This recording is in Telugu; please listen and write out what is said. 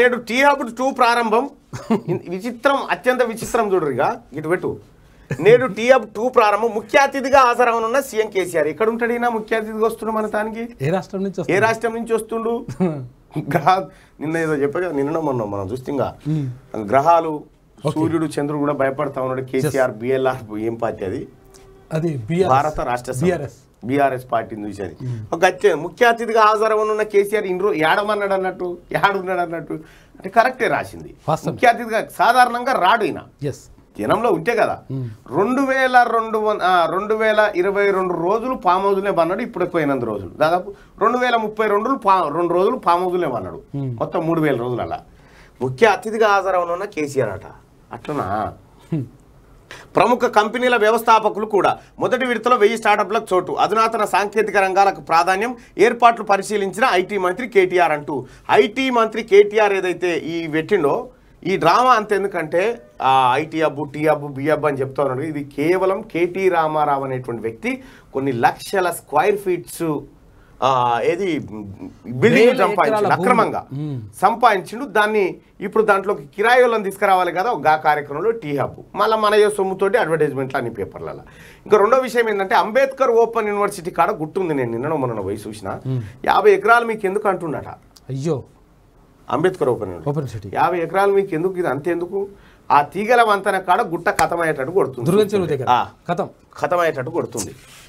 నేడు టీ హబ్ టూ ప్రారంభం విచిత్రం అత్యంత విచిత్రం చూడరుగా ఇటు పెట్టు నేడు టీ హబ్ టూ ప్రారంభం ముఖ్య అతిథిగా హాజరవనున్న సీఎం కేసీఆర్ ఎక్కడ ఉంటాడైనా ముఖ్య అతిథిగా వస్తుండు మన తానికి ఏ రాష్ట్రం నుంచి ఏ రాష్ట్రం నుంచి వస్తుండు నిన్న ఏదో చెప్పగా నిన్న మొన్న మనం చూస్తుంగా గ్రహాలు సూర్యుడు చంద్రుడు కూడా భయపడతా ఉన్నాడు కేసీఆర్ బిఎల్ఆర్ ఏం పార్టీ అది భారత రాష్ట్ర బీఆర్ఎస్ పార్టీని చూసేది ఒక ముఖ్య అతిథిగా హాజరవనున్న కేసీఆర్ ఇన్ ఏడమన్నాడు అన్నట్టు ఏడున్నాడు అన్నట్టు అంటే కరెక్టే రాసింది ముఖ్య అతిథిగా సాధారణంగా రాడు ఈయన జనంలో ఉంటే కదా రెండు వేల రెండు రెండు వేల ఇరవై రెండు రోజులు పామ్ హౌజ్లే పన్నాడు ఇప్పుడు పోయినందు రోజులు దాదాపు రెండు వేల ముప్పై రెండు రెండు రోజులు పామ్ హౌజ్లే పన్నాడు మొత్తం మూడు వేల రోజులు అలా ముఖ్య అతిథిగా హాజరవనున్న కేసీఆర్ అట అట్లనా ప్రముఖ కంపెనీల వ్యవస్థాపకులు కూడా మొదటి విడతలో వెయ్యి స్టార్టప్లకు చోటు అధునాతన సాంకేతిక రంగాలకు ప్రాధాన్యం ఏర్పాట్లు పరిశీలించిన ఐటీ మంత్రి కేటీఆర్ అంటూ ఐటీ మంత్రి కేటీఆర్ ఏదైతే ఈ పెట్టిండో ఈ డ్రామా అంతెందుకంటే IT hub T hub B hub అని చెప్తా ఉన్నాడు ఇది కేవలం కేటీ రామారావు అనేటువంటి వ్యక్తి కొన్ని లక్షల స్క్వైర్ ఫీట్స్ ఏది బిల్డింగ్ సంపాదించిండు అక్రమంగా సంపాదించిండు దాన్ని ఇప్పుడు దాంట్లోకి కిరాయిలను తీసుకురావాలి కదా గా కార్యక్రమంలో టీ హబ్ మళ్ళీ మన సొమ్ముతోటి అడ్వర్టైజ్మెంట్లు అన్ని పేపర్లలో ఇంకా రెండో విషయం ఏంటంటే అంబేద్కర్ ఓపెన్ యూనివర్సిటీ కాడ గుర్తుంది నేను నిన్న మొన్న పోయి చూసిన యాభై ఎకరాలు మీకు ఎందుకు అంటున్నాట అయ్యో అంబేద్కర్ ఓపెన్ యూనివర్సిటీ యాభై ఎకరాలు మీకు ఎందుకు ఇది అంతేందుకు ఆ తీగల వంతన కాడ గుట్ట కథమయ్యేటట్టు కొడుతుంది కథం కథమయ్యేటట్టు కొడుతుంది